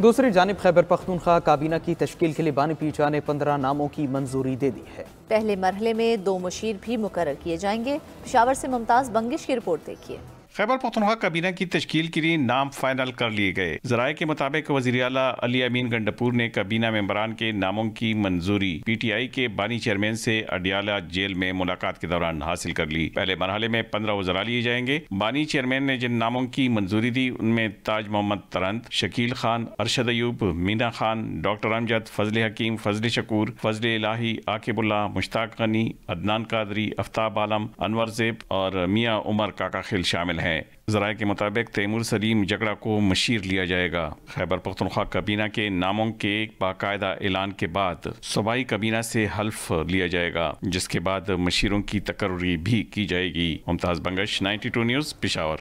दूसरी जानब खैबर पख्तूनखा काबीना की तश्ल के लिए बानी पीछा ने पंद्रह नामों की मंजूरी दे दी है पहले मरहले में दो मुशीर भी मुकर किए जाएंगे पिशावर से मुमताज़ बंगिश की रिपोर्ट देखिए खैबर पखतनखा काबीना की तश्कील के लिए नाम फाइनल कर लिए गए जराये के मुताबिक वजी अला अली अमीन गंडपुर ने काबीना मेम्बरान के नामों की मंजूरी पी टी आई के बानी चेयरमैन से अडियाला जेल में मुलाकात के दौरान हासिल कर ली पहले मरहले में पंद्रह वजरा लिए जाएंगे बानी चेयरमैन ने जिन नामों की मंजूरी दी उनमें ताज मोहम्मद तरंत शकील खान अरशद अयूब मीना खान डॉक्टर अमजद फजल हकीम फजल शकूर फजल इलाही आकिबुल्ला मुश्ताक गनी अदनान कादरी आफ्ताब आलम अनवर जेब और मियाँ उमर काका खिल शामिल है जराये के मुताबिक तैमूर सलीम जगड़ा को मशीर लिया जाएगा खैबर पख्तनख्वा काबीना के नामों के बाकायदा ऐलान के बाद सूबाई काबीना से हल्फ लिया जाएगा जिसके बाद मशीरों की तकर्री भी की जाएगी मुमताज़ बंगश टू न्यूज़ पिशावर